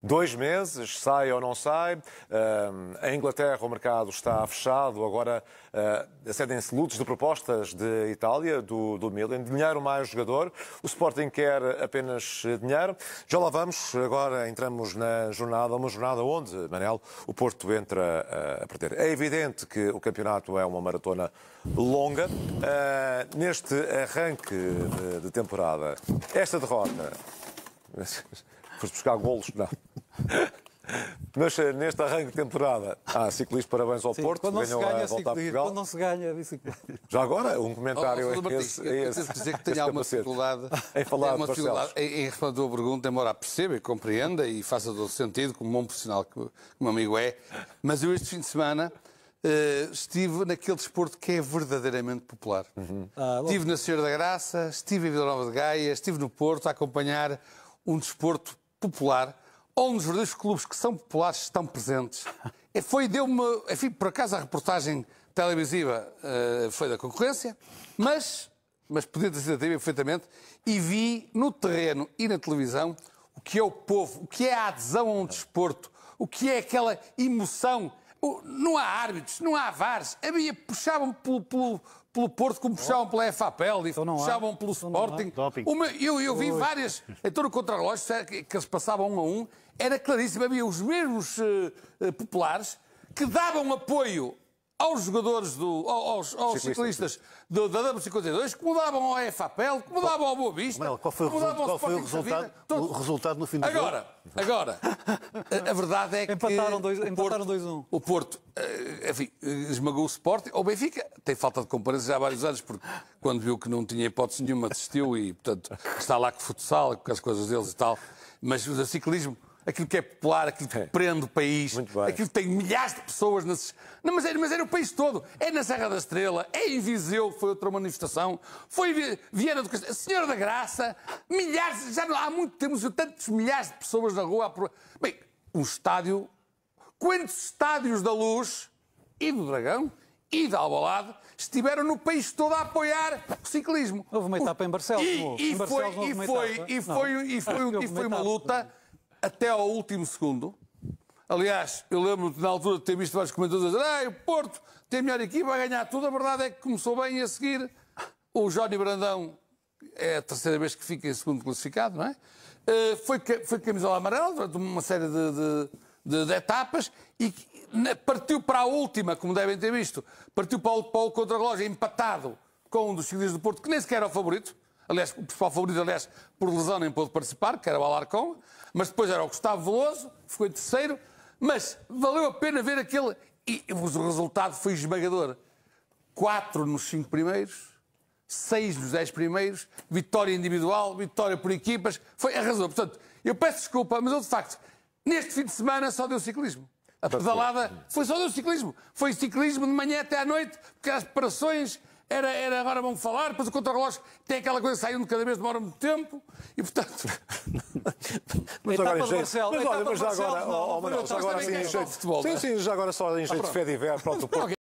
Dois meses, sai ou não sai. Uh, a Inglaterra, o mercado está fechado. Agora uh, acedem-se lutos de propostas de Itália, do, do Milan. Dinheiro mais jogador. O Sporting quer apenas dinheiro. Já lá vamos. Agora entramos na jornada, uma jornada onde, Manel, o Porto entra uh, a perder. É evidente que o campeonato é uma maratona longa. Uh, neste arranque de, de temporada, esta derrota. Foste buscar golos, não. Mas eh, neste arranque de temporada, há ciclistas parabéns ao Sim, Porto, quando não se ganha a voltar a Portugal. Quando não se ganha bicicleta. Já agora, um comentário oh, oh, é esse, é esse. dizer que tenho alguma dificuldade em falar uma dificuldade em, responder à pergunta, embora perceba e compreenda e faça todo sentido, como um bom profissional que meu amigo é, mas eu este fim de semana Uh, estive naquele desporto que é verdadeiramente popular. Uhum. Ah, estive na Senhora da Graça, estive em Vila Nova de Gaia, estive no Porto a acompanhar um desporto popular ou nos verdadeiros clubes que são populares estão presentes. E é, foi, deu-me, enfim, por acaso a reportagem televisiva uh, foi da concorrência, mas, mas podia ter sido da TV perfeitamente, e vi no terreno e na televisão o que é o povo, o que é a adesão a um desporto, o que é aquela emoção não há árbitros, não há VARs. Havia, puxavam pelo, pelo, pelo Porto como puxavam pela FAPEL e então puxavam pelo então Sporting. Uma, eu, eu vi Oi. várias, em todo o contrarrelógio, que, que eles passavam um a um, era claríssimo. Havia os mesmos uh, uh, populares que davam apoio aos jogadores, do, aos, aos ciclistas, do, da W52, que mudavam ao EFAPEL, que mudavam ao Boa Vista. Manuel, qual foi o, resultado, qual foi o resultado, o resultado no fim do Agora, jogo? agora, a, a verdade é que. Empataram 2-1. Dois, empataram dois um. O Porto, eh, enfim, esmagou o Sporting. o Benfica, tem falta de comparência já há vários anos, porque quando viu que não tinha hipótese nenhuma, desistiu e, portanto, está lá com o futsal, com as coisas deles e tal. Mas o ciclismo aquilo que é popular, aquilo que é. prende o país, aquilo que tem milhares de pessoas. Nesses... Não, mas, era, é, mas era é o país todo. É na Serra da Estrela, é em Viseu, foi outra manifestação, foi em Viana do Castelo, Senhora da Graça, milhares, já não, há muito tempo, tantos milhares de pessoas na rua. Bem, um estádio, quantos estádios da Luz e do Dragão e da Albalade estiveram no país todo a apoiar o ciclismo. Houve uma etapa em Barcelos. E, e, e, e, e foi, e foi uma luta até ao último segundo. Aliás, eu lembro na altura de ter visto vários comentadores dizer ah, o Porto tem a melhor equipa, vai ganhar tudo. A verdade é que começou bem e a seguir o Jóni Brandão é a terceira vez que fica em segundo classificado, não é? Eh, foi, foi camisola amarela durante uma série de, de, de, de etapas e partiu para a última, como devem ter visto, partiu para o, para o contra-relógio empatado com um dos ciclistas do Porto, que nem sequer era é o favorito, aliás, o principal favorito, aliás, por lesão nem pôde participar, que era o Alarcão, mas depois era o Gustavo Veloso, ficou em terceiro, mas valeu a pena ver aquele, e o resultado foi esmagador. Quatro nos cinco primeiros, seis dos dez primeiros, vitória individual, vitória por equipas, foi a razão. Portanto, eu peço desculpa, mas eu de facto, neste fim de semana só deu ciclismo. A então, pedalada foi só do ciclismo. Foi ciclismo de manhã até à noite, porque as preparações era, era agora vamos falar, depois o contrarrelógio tem aquela coisa, saindo cada vez, demora muito tempo, e portanto... mas agora, gente, é- Marcelo, mas olha, mas já agora, não, oh, Manuel, já agora assim, em é jeito... de futebol. Sim, sim, já agora só em ah, jeito de fé de ver, pronto, o